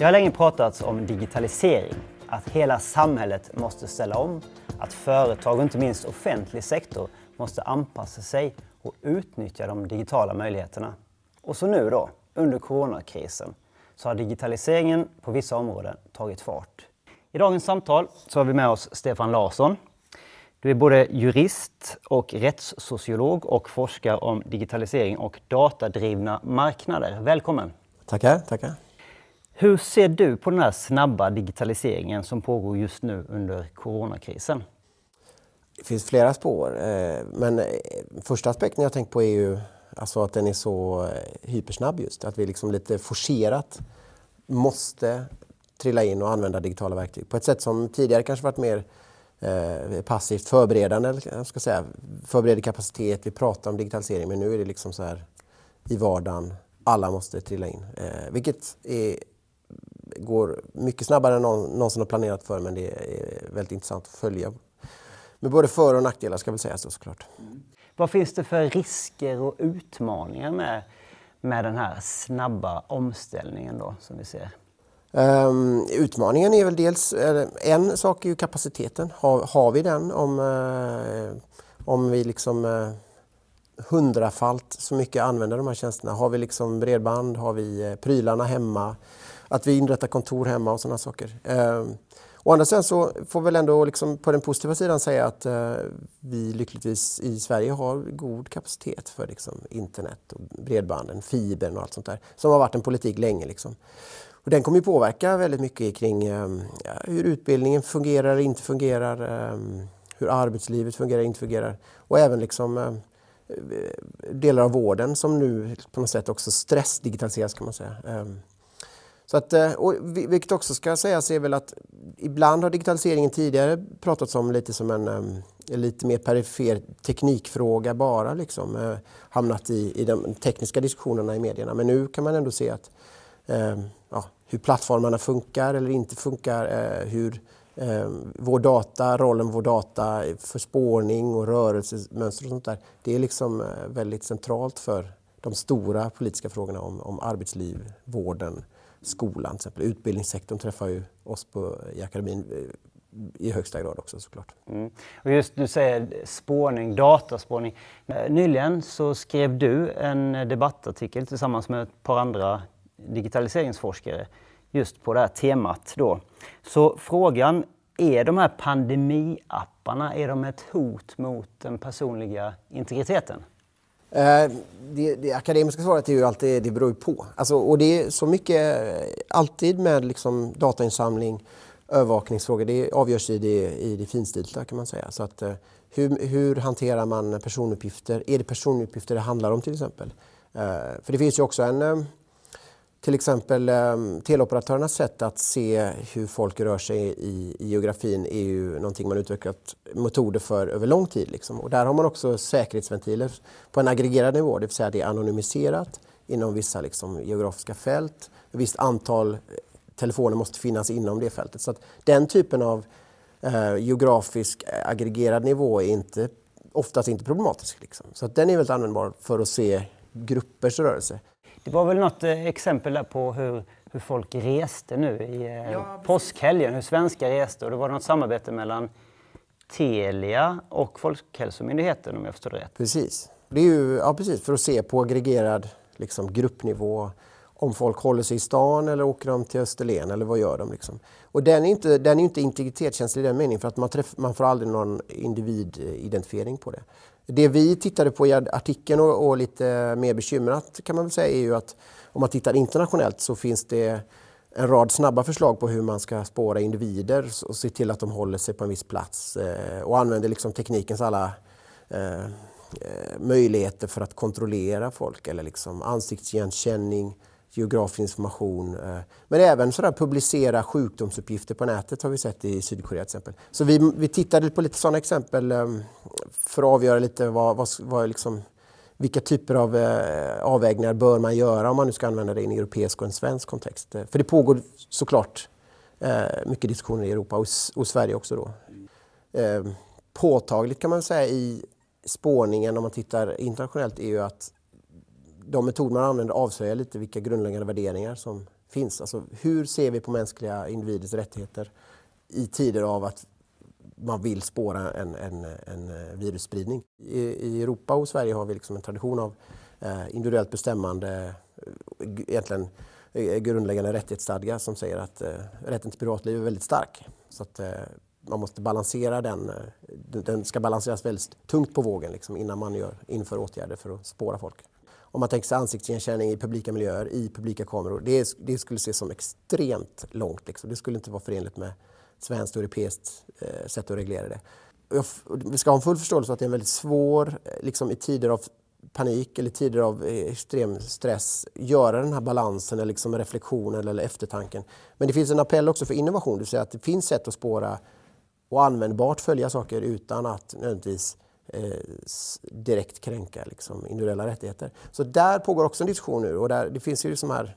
Det har länge pratats om digitalisering, att hela samhället måste ställa om, att företag och inte minst offentlig sektor måste anpassa sig och utnyttja de digitala möjligheterna. Och så nu då, under coronakrisen, så har digitaliseringen på vissa områden tagit fart. I dagens samtal så har vi med oss Stefan Larsson. Du är både jurist och rättssociolog och forskar om digitalisering och datadrivna marknader. Välkommen! Tackar, tackar. Hur ser du på den här snabba digitaliseringen som pågår just nu under coronakrisen? Det finns flera spår, eh, men eh, första aspekten jag tänkt på är ju alltså att den är så eh, hypersnabb just. Att vi liksom lite forcerat måste trilla in och använda digitala verktyg på ett sätt som tidigare kanske varit mer passivt förberedande, jag ska säga. förbereder kapacitet, vi pratar om digitalisering men nu är det liksom så här i vardagen, alla måste trilla in. vilket är går mycket snabbare än någon, någonsin har planerat för men det är väldigt intressant att följa. Med både för och nackdelar ska väl sägas så såklart. Mm. Vad finns det för risker och utmaningar med, med den här snabba omställningen då, som vi ser? Um, utmaningen är väl dels, en sak är ju kapaciteten. Har, har vi den? Om, uh, om vi liksom uh, hundrafalt så mycket använder de här tjänsterna. Har vi liksom bredband? Har vi eh, prylarna hemma? att vi inrättar kontor hemma och sådana saker. Eh, å andra sidan så får vi väl ändå liksom på den positiva sidan säga att eh, vi lyckligtvis i Sverige har god kapacitet för liksom, internet, och bredbanden, fibern och allt sånt där som har varit en politik länge. Liksom. Och den kommer ju påverka väldigt mycket kring eh, hur utbildningen fungerar, eller inte fungerar, eh, hur arbetslivet fungerar, eller inte fungerar och även liksom ehm, eh, delar av vården som nu på något sätt också stressdigitaliseras kan man säga. Ehm, så att, eh, och vilket också ska sägas är väl att ibland har digitaliseringen tidigare pratats om lite som en eh, lite mer perifer teknikfråga bara, liksom, eh, hamnat i, i de tekniska diskussionerna i medierna. Men nu kan man ändå se att ja, hur plattformarna funkar eller inte funkar, hur vår data, rollen vår data för spårning och rörelsemönster och sånt där. Det är liksom väldigt centralt för de stora politiska frågorna om, om arbetsliv, vården, skolan, till exempel. utbildningssektorn träffar ju oss på, i akademin eh, i högsta grad också såklart. Mm. Och just du säger spårning, dataspårning. Eh, nyligen så skrev du en debattartikel tillsammans med ett par andra digitaliseringsforskare just på det här temat. Då. Så frågan är de här pandemiapparna, är de ett hot mot den personliga integriteten? Eh, det, det, akademiska svaret är ju alltid det beror ju på. Alltså, och det är så mycket, alltid med liksom datainsamling, övervakningsfrågor, det avgörs i det, i det finstilta kan man säga. Så att, eh, hur, hur, hanterar man personuppgifter? Är det personuppgifter det handlar om till exempel? Eh, för det finns ju också en eh, till exempel ehm, teleoperatörernas sätt att se hur folk rör sig i, i geografin är ju någonting man utvecklat metoder för över lång tid. Liksom. Och där har man också säkerhetsventiler på en aggregerad nivå, det vill säga det är anonymiserat inom vissa liksom, geografiska fält. Ett visst antal eh, telefoner måste finnas inom det fältet. Så den typen av eh, geografisk eh, aggregerad nivå är inte, oftast inte problematisk. Liksom. Så den är väldigt användbar för att se gruppers rörelse. Det var väl något eh, exempel där på hur, hur folk reste nu i eh, ja, påskhelgen, hur svenskar reste. Och det var något samarbete mellan Telia och Folkhälsomyndigheten om jag förstår det rätt. Precis. Det är ju, ja, precis, för att se på aggregerad liksom, gruppnivå om folk håller sig i stan eller åker de till Österlen eller vad gör de? Liksom. Och den är inte, den är inte integritetskänslig i den meningen för att man, träff, man får aldrig någon individidentifiering på det. Det vi tittade på i artikeln och, och lite mer bekymrat kan man väl säga är ju att om man tittar internationellt så finns det en rad snabba förslag på hur man ska spåra individer och se till att de håller sig på en viss plats eh, och använder liksom teknikens alla eh, eh, möjligheter för att kontrollera folk eller liksom ansiktsigenkänning, geografisk information. Men även sådär publicera sjukdomsuppgifter på nätet har vi sett i Sydkorea till exempel. Så vi, vi tittade på lite sådana exempel ehm, för att avgöra lite vad, vad, vad liksom, vilka typer av eh, avvägningar bör man göra om man nu ska använda det i en europeisk och en svensk kontext. För det pågår såklart eh, mycket diskussioner i Europa och, och Sverige också. Då. Eh, påtagligt kan man säga i spårningen om man tittar internationellt är ju att de metoder man använder avslöjar lite vilka grundläggande värderingar som finns. Alltså, hur ser vi på mänskliga individers rättigheter i tider av att man vill spåra en, en, en eh, virusspridning. I, I, Europa och Sverige har vi liksom en tradition av eh, individuellt bestämmande, eh, egentligen grundläggande rättighetsstadga som säger att rätten till privatliv är väldigt stark. Så att, man måste balansera den. Den ska balanseras väldigt tungt på vågen liksom, innan man gör, inför åtgärder för att spåra folk. Om man tänker sig ansiktsigenkänning i publika miljöer, i publika kameror, det, det skulle ses som extremt långt. Liksom. Det skulle inte vara förenligt med svenskt och europeiskt eh, sätt att reglera det. Vi ska ha full förståelse för att det är en väldigt svår, eh, liksom i tider av panik eller tider av eh, extrem stress göra den här balansen eller liksom reflektionen eller eftertanken. Men det finns en appell också för innovation, det vill att det finns sätt att spåra och användbart följa saker utan att nödvändigtvis eh, direkt kränka liksom, individuella rättigheter. Så där pågår också en diskussion nu och där, det finns ju liksom här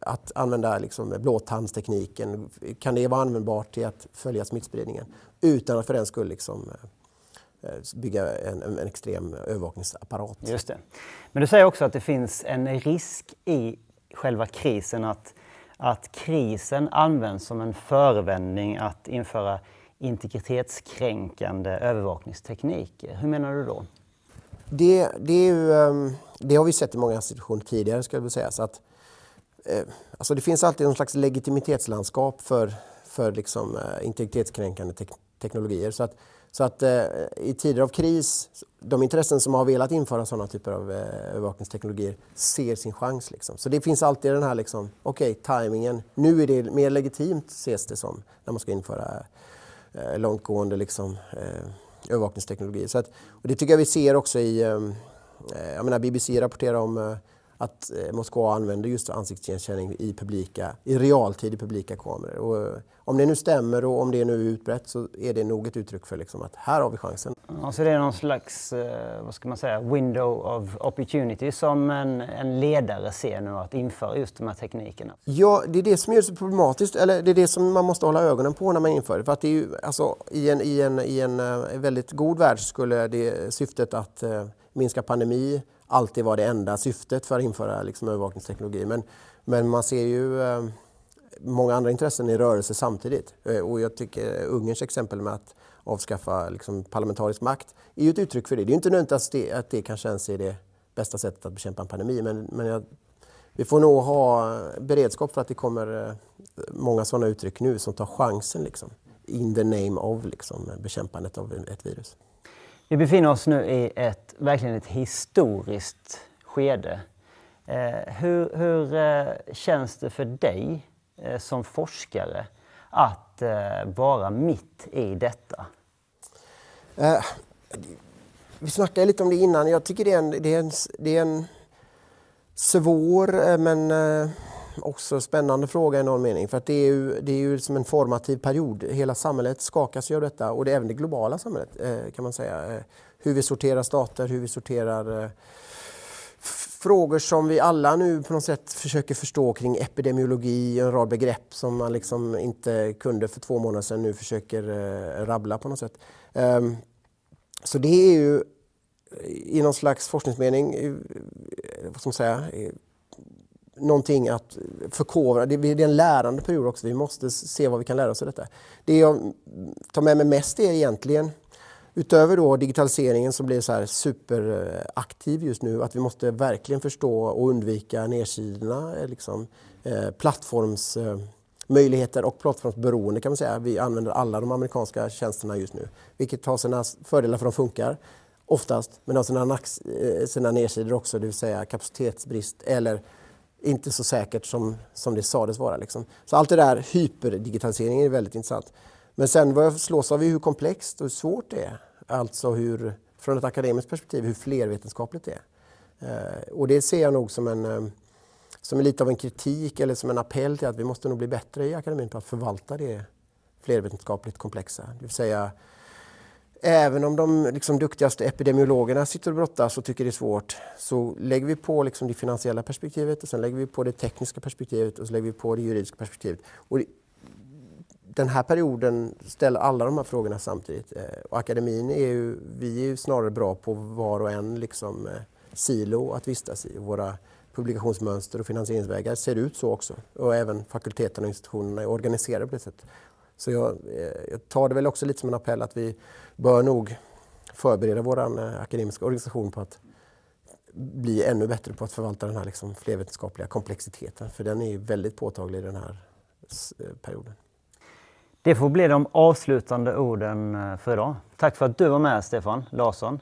att använda liksom blåtandstekniken, kan det vara användbart till att följa smittspridningen utan att för den skull liksom eh, bygga en, en, extrem övervakningsapparat. Just det. Men du säger också att det finns en risk i själva krisen att, att krisen används som en förevändning att införa integritetskränkande övervakningstekniker. Hur menar du då? Det, det, ju, ehm, det har vi sett i många situationer tidigare, skulle jag vilja säga. Så att, Eh, alltså det finns alltid någon slags legitimitetslandskap för, för liksom, eh, integritetskränkande te teknologier. Så att, så att eh, i tider av kris, de intressen som har velat införa sådana typer av eh, övervakningsteknologier ser sin chans. Liksom. Så det finns alltid den här, liksom, okej, okay, tajmingen. Nu är det mer legitimt, ses det som, när man ska införa eh, långtgående liksom, eh, övervakningsteknologier. Så att, och det tycker jag vi ser också i, eh, jag menar BBC rapporterar om att eh, Moskva använder just ansiktsigenkänning i, publika, i realtid i publika kameror. Och eh, om det nu stämmer och om det nu är utbrett så är det nog ett uttryck för liksom att här har vi chansen. Ja, så det är någon slags, eh, vad ska man säga, window of opportunity som en, en ledare ser nu att införa just de här teknikerna? Ja, det är det som är så problematiskt, eller det är det som man måste hålla ögonen på när man inför det. För att det är ju, alltså, i, en, i, en, I en väldigt god värld skulle det syftet att minska pandemi alltid var det enda syftet för att införa liksom övervakningsteknologi. Men, men man ser ju eh, många andra intressen i rörelse samtidigt. Eh, och jag tycker Ungerns exempel med att avskaffa liksom parlamentarisk makt är ju ett uttryck för det. Det är inte nödvändigt att det, att det kanske ens är det bästa sättet att bekämpa en pandemi men, men jag, vi får nog ha beredskap för att det kommer eh, många sådana uttryck nu som tar chansen liksom, in the name of liksom, bekämpandet av ett virus. Vi befinner oss nu i ett verkligen ett historiskt skede. Eh, hur, hur eh, känns det för dig eh, som forskare att eh, vara mitt i detta? Eh, vi snackade lite om det innan. Jag tycker det är en, det är en, det är en svår eh, men också en spännande fråga i någon mening. För det är ju, det är ju som en formativ period. Hela samhället skakas ju av detta och det är även det globala samhället eh, kan man säga. Eh, hur vi sorterar stater, hur vi sorterar eh, frågor som vi alla nu på något sätt försöker förstå kring epidemiologi och en rad begrepp som man liksom inte kunde för två månader sedan nu försöker rabbla på något sätt. Ehm, så det är ju i någon slags forskningsmening, vad ska man säga, någonting att förkovra. Det, det är en lärande period också. Vi måste se vad vi kan lära oss av detta. Det jag tar med mig mest är egentligen Utöver då digitaliseringen som blir så här superaktiv just nu, att vi måste verkligen förstå och undvika nedsidorna, eh, liksom, eh, plattformsmöjligheter eh, och plattformsberoende kan man säga. Vi använder alla de amerikanska tjänsterna just nu, vilket har sina fördelar för de funkar oftast, men har sina, eh, sina nedsidor också, det vill säga kapacitetsbrist eller inte så säkert som, som det sades vara. Liksom. Så allt det där hyperdigitaliseringen är väldigt intressant. Men sen vad jag slås av är hur komplext och hur svårt det är. Alltså hur, från ett akademiskt perspektiv, hur flervetenskapligt det är. Eh, och det ser jag nog som en eh, som är lite av en kritik eller som en appell till att vi måste nog bli bättre i akademin på att förvalta det flervetenskapligt komplexa. Det vill säga Även om de liksom, duktigaste epidemiologerna sitter och brottas och tycker det är svårt så lägger vi på liksom, det finansiella perspektivet och sen lägger vi på det tekniska perspektivet och så lägger vi på det juridiska perspektivet. Och det, den här perioden ställer alla de här frågorna samtidigt. Eh, och akademin är ju, vi är ju snarare bra på var och en liksom, eh, silo att vistas i. Våra publikationsmönster och finansieringsvägar ser ut så också. Och även fakulteterna och institutionerna är organiserade på det sättet. Så jag, eh, jag, tar det väl också lite som en appell att vi bör nog förbereda vår eh, akademiska organisation på att bli ännu bättre på att förvalta den här liksom flervetenskapliga komplexiteten. För den är väldigt påtaglig i den här eh, perioden. Det får bli de avslutande orden för idag. Tack för att du var med Stefan Larsson.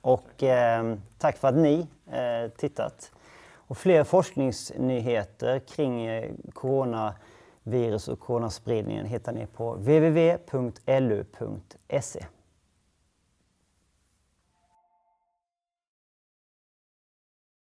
Och eh, tack för att ni eh, tittat. Och fler forskningsnyheter kring eh, corona virus och coronaspridningen hittar ni på www.lu.se.